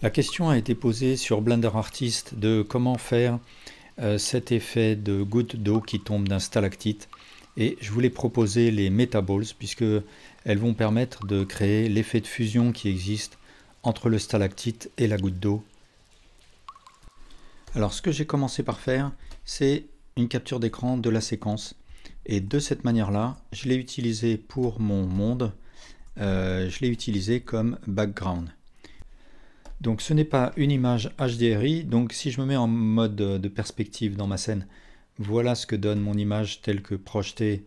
La question a été posée sur Blender Artist de comment faire euh, cet effet de goutte d'eau qui tombe d'un stalactite et je voulais proposer les metaballs puisque elles vont permettre de créer l'effet de fusion qui existe entre le stalactite et la goutte d'eau. Alors ce que j'ai commencé par faire, c'est une capture d'écran de la séquence. Et de cette manière-là, je l'ai utilisé pour mon monde, euh, je l'ai utilisé comme background. Donc ce n'est pas une image HDRI, donc si je me mets en mode de perspective dans ma scène, voilà ce que donne mon image telle que projetée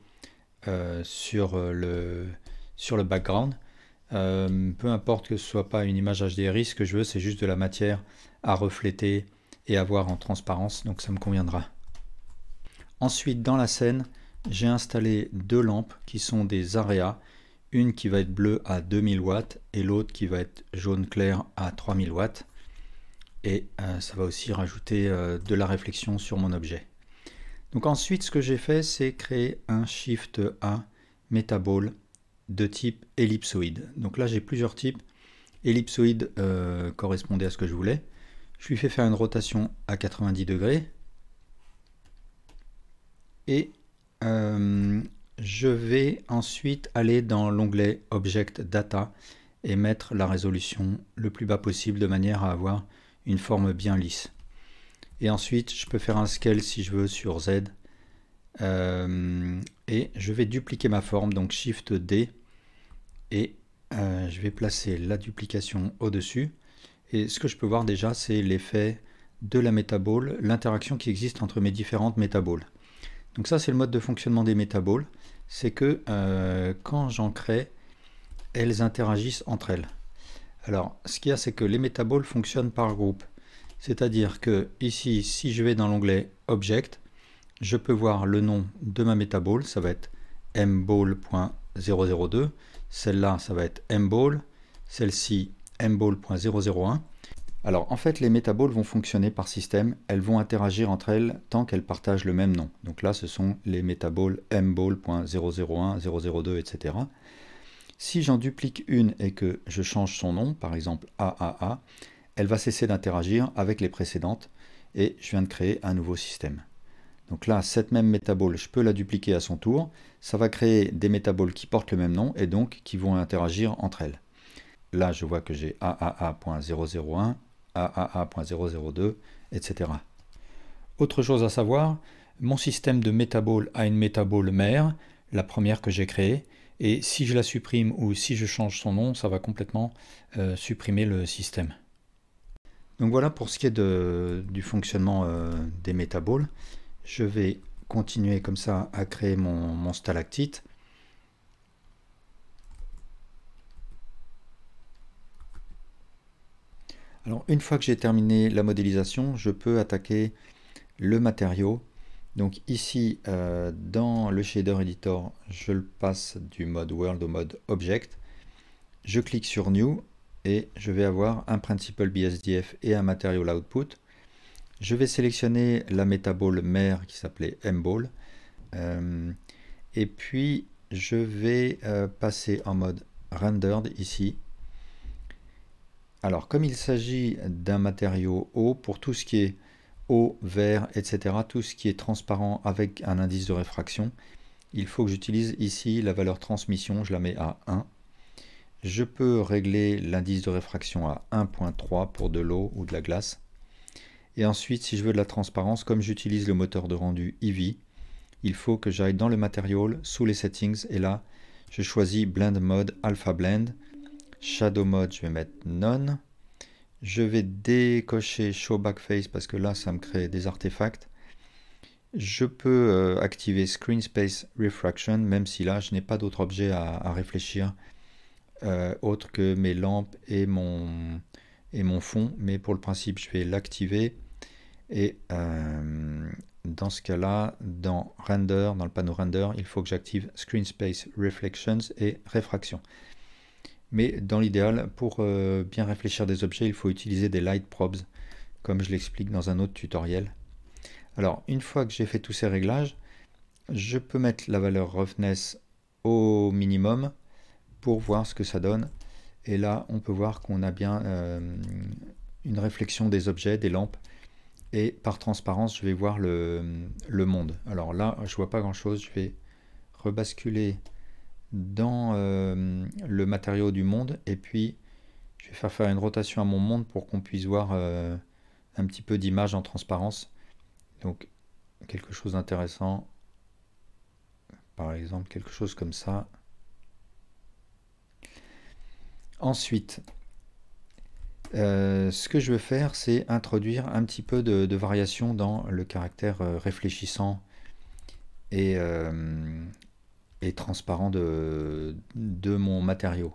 euh, euh, sur, le, background. peu importe que ce soit pas une image HDRI, ce que je veux c'est juste de la matière à refléter avoir en transparence, donc ça me conviendra. Ensuite, dans la scène, j'ai installé deux lampes qui sont des areas, une qui va être bleue à 2000 watts et l'autre qui va être jaune clair à 3000 watts. Et euh, ça va aussi rajouter euh, de la réflexion sur mon objet. Donc ensuite, ce que j'ai fait, c'est créer un Shift à Metaball de type ellipsoïde. Donc là, j'ai plusieurs types. ellipsoïdes euh, correspondait à ce que je voulais. Je lui fais faire une rotation à 90 degrés. Et euh, je vais ensuite aller dans l'onglet Object Data et mettre la résolution le plus bas possible de manière à avoir une forme bien lisse. Et ensuite, je peux faire un scale si je veux sur Z. Euh, et je vais dupliquer ma forme, donc Shift D. Et euh, je vais placer la duplication au-dessus. Et ce que je peux voir déjà, c'est l'effet de la métabole, l'interaction qui existe entre mes différentes métaboles. Donc ça, c'est le mode de fonctionnement des métaboles. C'est que euh, quand j'en crée, elles interagissent entre elles. Alors, ce qu'il y a, c'est que les métaboles fonctionnent par groupe. C'est-à-dire que ici, si je vais dans l'onglet Object, je peux voir le nom de ma métabole. Ça va être mball.002. Celle-là, ça va être mball. Celle-ci, mball.001. Alors en fait les métaboles vont fonctionner par système, elles vont interagir entre elles tant qu'elles partagent le même nom. Donc là ce sont les métaboles mball.001, 002, etc. Si j'en duplique une et que je change son nom, par exemple AAA, elle va cesser d'interagir avec les précédentes et je viens de créer un nouveau système. Donc là, cette même métabole, je peux la dupliquer à son tour. Ça va créer des métaboles qui portent le même nom et donc qui vont interagir entre elles. Là, je vois que j'ai AAA.001, AAA.002, etc. Autre chose à savoir, mon système de métabole a une métabole mère, la première que j'ai créée, et si je la supprime ou si je change son nom, ça va complètement euh, supprimer le système. Donc voilà pour ce qui est de, du fonctionnement euh, des métaboles. Je vais continuer comme ça à créer mon stalactite. Alors une fois que j'ai terminé la modélisation, je peux attaquer le matériau. Donc ici, euh, dans le shader editor, je le passe du mode world au mode object. Je clique sur new et je vais avoir un principal BSDF et un material output. Je vais sélectionner la métabole mère qui s'appelait mball. Euh, et puis je vais euh, passer en mode rendered ici alors, comme il s'agit d'un matériau haut, pour tout ce qui est haut, vert, etc., tout ce qui est transparent avec un indice de réfraction, il faut que j'utilise ici la valeur transmission, je la mets à 1. Je peux régler l'indice de réfraction à 1.3 pour de l'eau ou de la glace. Et ensuite, si je veux de la transparence, comme j'utilise le moteur de rendu Eevee, il faut que j'aille dans le matériau, sous les settings, et là, je choisis Blend Mode Alpha Blend. Shadow Mode, je vais mettre None. Je vais décocher Show Backface parce que là, ça me crée des artefacts. Je peux euh, activer Screen Space Refraction, même si là, je n'ai pas d'autre objet à, réfléchir euh, autre que mes lampes et mon, fond. Mais pour le principe, je vais l'activer. Et euh, dans ce cas-là, dans Render, dans le panneau Render, il faut que j'active Screen Space Reflections et Réfraction. Mais dans l'idéal, pour euh, bien réfléchir des objets, il faut utiliser des light probes, comme je l'explique dans un autre tutoriel. Alors, une fois que j'ai fait tous ces réglages, je peux mettre la valeur roughness au minimum pour voir ce que ça donne. Et là, on peut voir qu'on a bien euh, une réflexion des objets, des lampes. Et par transparence, je vais voir le, le monde. Alors là, je vois pas grand-chose. Je vais rebasculer dans euh, le matériau du monde et puis je vais faire faire une rotation à mon monde pour qu'on puisse voir euh, un petit peu d'image en transparence donc quelque chose d'intéressant par exemple quelque chose comme ça ensuite euh, ce que je veux faire c'est introduire un petit peu de variation dans le caractère réfléchissant et, transparent de, de mon matériau.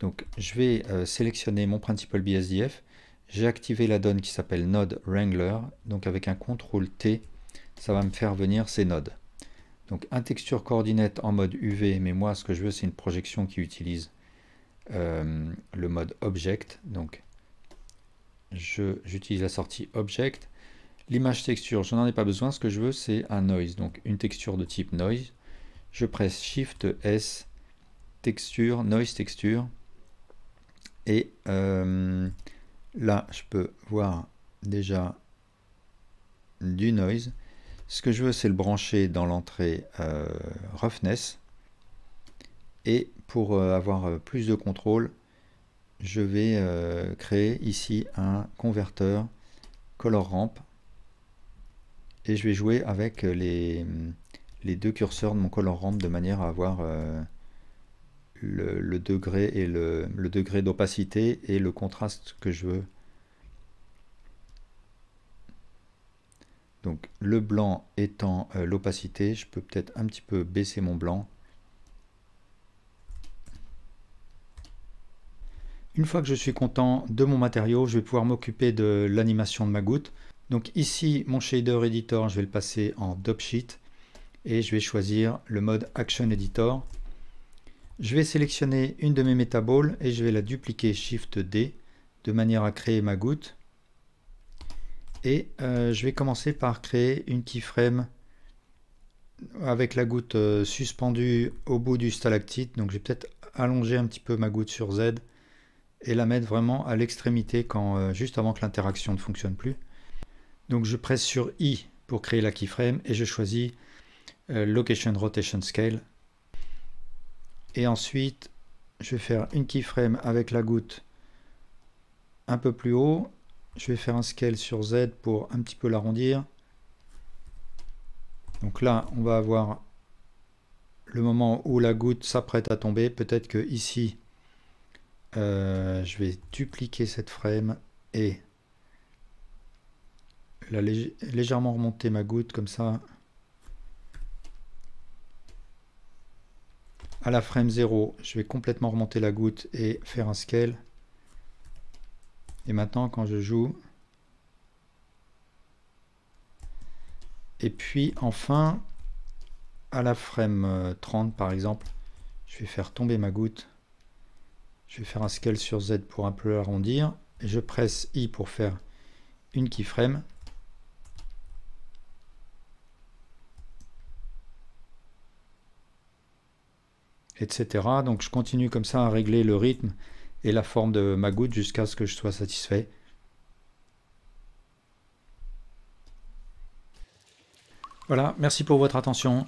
Donc je vais euh, sélectionner mon principal BSDF, j'ai activé la donne qui s'appelle Node Wrangler, donc avec un CTRL T, ça va me faire venir ces nodes. Donc un texture coordinate en mode UV, mais moi ce que je veux c'est une projection qui utilise euh, le mode Object, donc j'utilise la sortie Object. L'image texture, je n'en ai pas besoin, ce que je veux c'est un noise, donc une texture de type noise, je presse Shift S, texture, noise texture, et euh, là je peux voir déjà du noise. Ce que je veux c'est le brancher dans l'entrée euh, roughness, et pour euh, avoir plus de contrôle, je vais créer ici un converteur color ramp et je vais jouer avec les, les deux curseurs de mon Ramp, de manière à avoir euh, le, degré et le, degré d'opacité et le contraste que je veux. Donc le blanc étant euh, l'opacité, je peux peut-être un petit peu baisser mon blanc. Une fois que je suis content de mon matériau, je vais pouvoir m'occuper de l'animation de ma goutte. Donc ici, mon shader editor, je vais le passer en Sheet et je vais choisir le mode Action Editor. Je vais sélectionner une de mes métaboles et je vais la dupliquer Shift D de manière à créer ma goutte. Et euh, je vais commencer par créer une keyframe avec la goutte euh, suspendue au bout du stalactite. Donc je vais peut-être allonger un petit peu ma goutte sur Z et la mettre vraiment à l'extrémité quand euh, juste avant que l'interaction ne fonctionne plus. Donc je presse sur I pour créer la keyframe et je choisis euh, location rotation scale. Et ensuite, je vais faire une keyframe avec la goutte un peu plus haut. Je vais faire un scale sur Z pour un petit peu l'arrondir. Donc là, on va avoir le moment où la goutte s'apprête à tomber. Peut-être que ici, euh, je vais dupliquer cette frame et la légèrement remonter ma goutte comme ça. à la frame 0, je vais complètement remonter la goutte et faire un scale. Et maintenant, quand je joue... Et puis, enfin, à la frame 30, euh, par exemple, je vais faire tomber ma goutte. Je vais faire un scale sur Z pour un peu l'arrondir. Et je presse I pour faire une keyframe. etc. Donc je continue comme ça à régler le rythme et la forme de ma goutte jusqu'à ce que je sois satisfait. Voilà, merci pour votre attention.